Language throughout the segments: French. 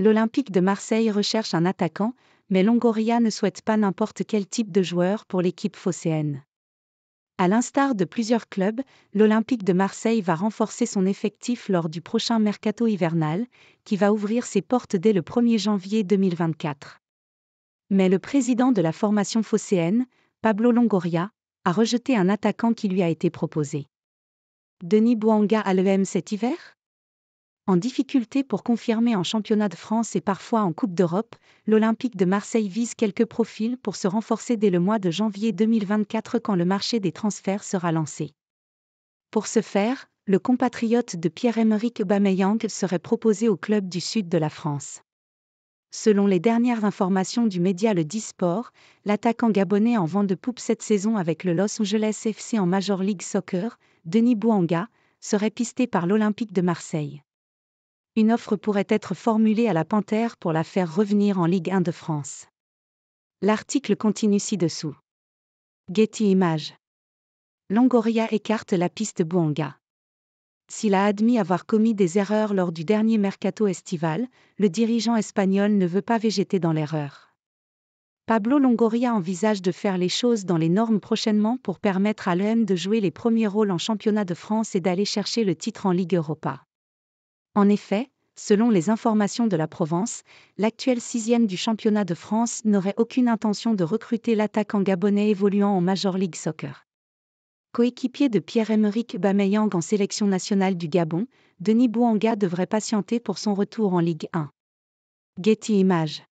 L'Olympique de Marseille recherche un attaquant, mais Longoria ne souhaite pas n'importe quel type de joueur pour l'équipe phocéenne. À l'instar de plusieurs clubs, l'Olympique de Marseille va renforcer son effectif lors du prochain mercato hivernal, qui va ouvrir ses portes dès le 1er janvier 2024. Mais le président de la formation phocéenne, Pablo Longoria, a rejeté un attaquant qui lui a été proposé. Denis Bouanga à l'EM cet hiver en difficulté pour confirmer en championnat de France et parfois en Coupe d'Europe, l'Olympique de Marseille vise quelques profils pour se renforcer dès le mois de janvier 2024 quand le marché des transferts sera lancé. Pour ce faire, le compatriote de Pierre-Emerick Bameyang serait proposé au club du sud de la France. Selon les dernières informations du média Le Disport, l'attaquant gabonais en vente de poupe cette saison avec le Los Angeles FC en Major League Soccer, Denis Bouanga, serait pisté par l'Olympique de Marseille une offre pourrait être formulée à la Panthère pour la faire revenir en Ligue 1 de France. L'article continue ci-dessous. Getty Images. Longoria écarte la piste Bouanga. S'il a admis avoir commis des erreurs lors du dernier mercato estival, le dirigeant espagnol ne veut pas végéter dans l'erreur. Pablo Longoria envisage de faire les choses dans les normes prochainement pour permettre à l'OM de jouer les premiers rôles en championnat de France et d'aller chercher le titre en Ligue Europa. En effet, selon les informations de la Provence, l'actuel sixième du championnat de France n'aurait aucune intention de recruter l'attaquant gabonais évoluant en Major League Soccer. Coéquipier de Pierre-Emerick Bameyang en sélection nationale du Gabon, Denis Bouanga devrait patienter pour son retour en Ligue 1. Getty Images.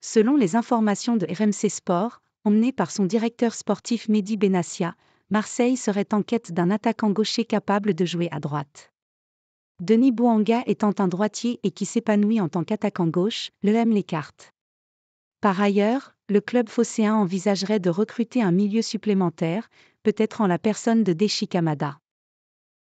Selon les informations de RMC Sport, emmené par son directeur sportif Mehdi Benassia, Marseille serait en quête d'un attaquant gaucher capable de jouer à droite. Denis Bouanga étant un droitier et qui s'épanouit en tant qu'attaquant gauche, le les cartes. Par ailleurs, le club phocéen envisagerait de recruter un milieu supplémentaire, peut-être en la personne de Deshi Kamada.